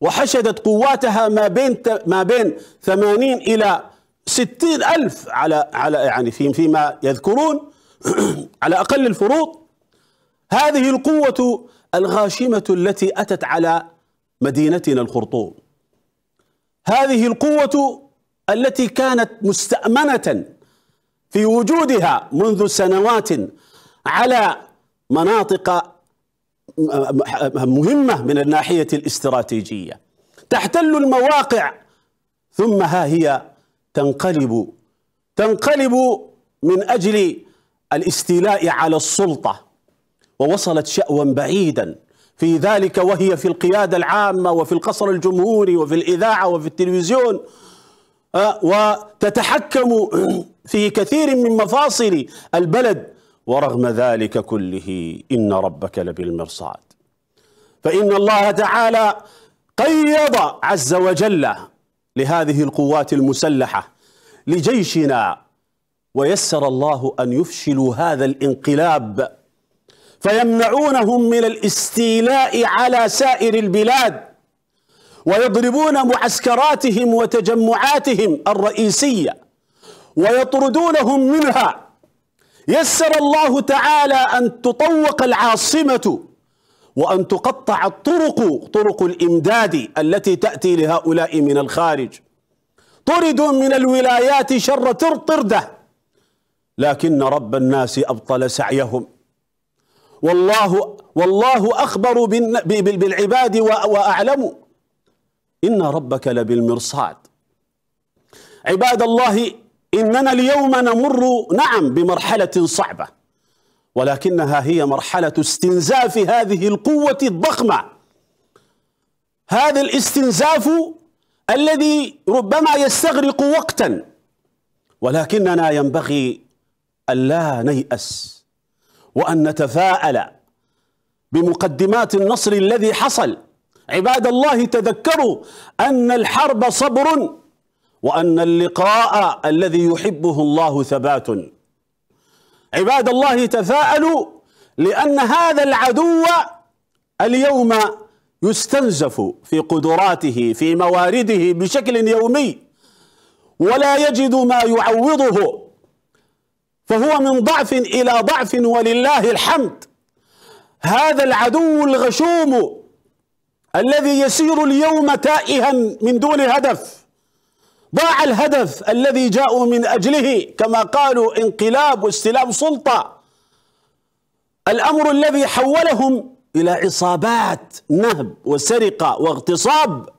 وحشدت قواتها ما بين ما بين 80 إلى 60 ألف على على يعني في فيما يذكرون على أقل الفروض هذه القوة الغاشمة التي أتت على مدينتنا الخرطوم هذه القوة التي كانت مستأمنة في وجودها منذ سنوات على مناطق مهمة من الناحية الاستراتيجية تحتل المواقع ثم ها هي تنقلب تنقلب من أجل الاستيلاء على السلطة ووصلت شأوا بعيدا في ذلك وهي في القيادة العامة وفي القصر الجمهوري وفي الإذاعة وفي التلفزيون أه، وتتحكم في كثير من مفاصل البلد ورغم ذلك كله إن ربك لبالمرصاد فإن الله تعالى قيض عز وجل لهذه القوات المسلحة لجيشنا ويسر الله أن يفشلوا هذا الانقلاب فيمنعونهم من الاستيلاء على سائر البلاد ويضربون معسكراتهم وتجمعاتهم الرئيسية ويطردونهم منها يسر الله تعالى أن تطوق العاصمة وأن تقطع الطرق طرق الإمداد التي تأتي لهؤلاء من الخارج طرد من الولايات شر طردة لكن رب الناس أبطل سعيهم والله والله أخبر بالعباد وأعلم إن ربك لبالمرصاد عباد الله إننا اليوم نمر نعم بمرحلة صعبة ولكنها هي مرحلة استنزاف هذه القوة الضخمة هذا الاستنزاف الذي ربما يستغرق وقتا ولكننا ينبغي ألا نيأس وأن نتفاءل بمقدمات النصر الذي حصل عباد الله تذكروا أن الحرب صبر وأن اللقاء الذي يحبه الله ثبات عباد الله تفاءلوا لأن هذا العدو اليوم يستنزف في قدراته في موارده بشكل يومي ولا يجد ما يعوضه فهو من ضعف إلى ضعف ولله الحمد هذا العدو الغشوم الذي يسير اليوم تائها من دون هدف ضاع الهدف الذي جاءوا من أجله كما قالوا انقلاب واستلام سلطة الأمر الذي حولهم إلى عصابات نهب وسرقة واغتصاب